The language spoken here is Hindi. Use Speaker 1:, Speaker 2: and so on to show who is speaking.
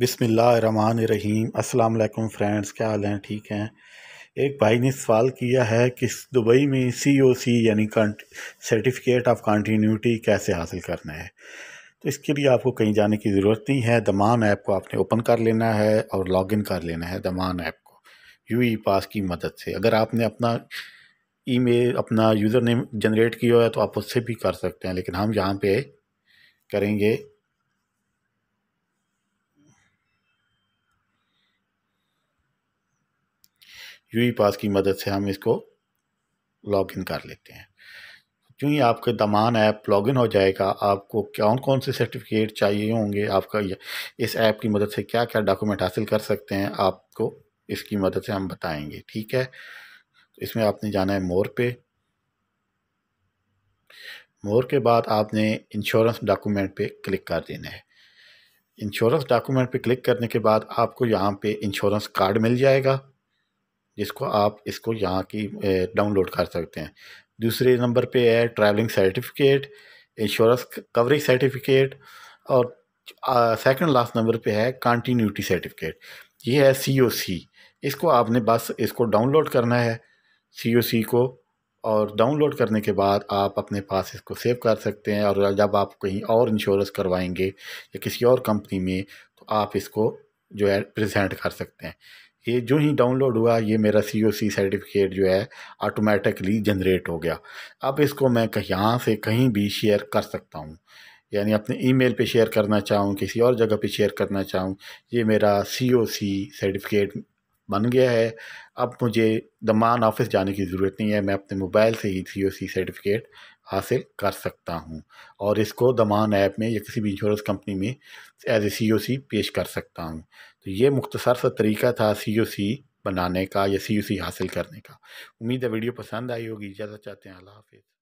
Speaker 1: बिसमीम अस्सलाम वालेकुम फ्रेंड्स क्या हाल हैं ठीक हैं एक भाई ने सवाल किया है कि दुबई में सीओसी यानी सर्टिफिकेट ऑफ कंटिन्यूटी कैसे हासिल करना है तो इसके लिए आपको कहीं जाने की ज़रूरत नहीं है दमान ऐप को आपने ओपन कर लेना है और लॉगिन कर लेना है दमान ऐप को यू पास की मदद से अगर आपने अपना ईमेल अपना यूज़र नेम जनरेट किया है तो आप उससे भी कर सकते हैं लेकिन हम यहाँ पे करेंगे यू पास की मदद से हम इसको लॉगिन कर लेते हैं क्यों ही आपके दमान ऐप लॉगिन हो जाएगा आपको कौन कौन से सर्टिफिकेट चाहिए होंगे आपका इस ऐप की मदद से क्या क्या डॉक्यूमेंट हासिल कर सकते हैं आपको इसकी मदद से हम बताएंगे ठीक है तो इसमें आपने जाना है मोर पे मोर के बाद आपने इंश्योरेंस डॉक्यूमेंट पे क्लिक कर देना है इंश्योरेंस डॉक्यूमेंट पे क्लिक करने के बाद आपको यहाँ पे इंश्योरेंस कार्ड मिल जाएगा इसको आप इसको यहाँ की डाउनलोड कर सकते हैं दूसरे नंबर पे है travelling certificate insurance coverage certificate और सेकंड लास्ट नंबर पे है कंटिन्यूटी सर्टिफिकेट ये है सीओसी इसको आपने बस इसको डाउनलोड करना है सीओसी को और डाउनलोड करने के बाद आप अपने पास इसको सेव कर सकते हैं और जब आप कहीं और इंश्योरेंस करवाएंगे या किसी और कंपनी में तो आप इसको जो है प्रेजेंट कर सकते हैं ये जो ही डाउनलोड हुआ ये मेरा सी ओ सी सर्टिफिकेट जो है ऑटोमेटिकली जनरेट हो गया अब इसको मैं यहाँ से कहीं भी शेयर कर सकता हूँ यानी अपने ईमेल पे शेयर करना चाहूँ किसी और जगह पे शेयर करना चाहूँ ये मेरा सी ओ सी सर्टिफिकेट बन गया है अब मुझे दमान ऑफिस जाने की ज़रूरत नहीं है मैं अपने मोबाइल से ही सी ओ सी सर्टिफिकेट हासिल कर सकता हूँ और इसको दमान ऐप में या किसी भी इंश्योरेंस कंपनी में as a C O C पेश कर सकता हूँ तो ये मुख्तसर सा तरीका था सी ओ सी बनाने का या सी ओ सी हासिल करने का उम्मीद है वीडियो पसंद आई होगी इजाज़त चाहते हैं अल्लाह हाफिज़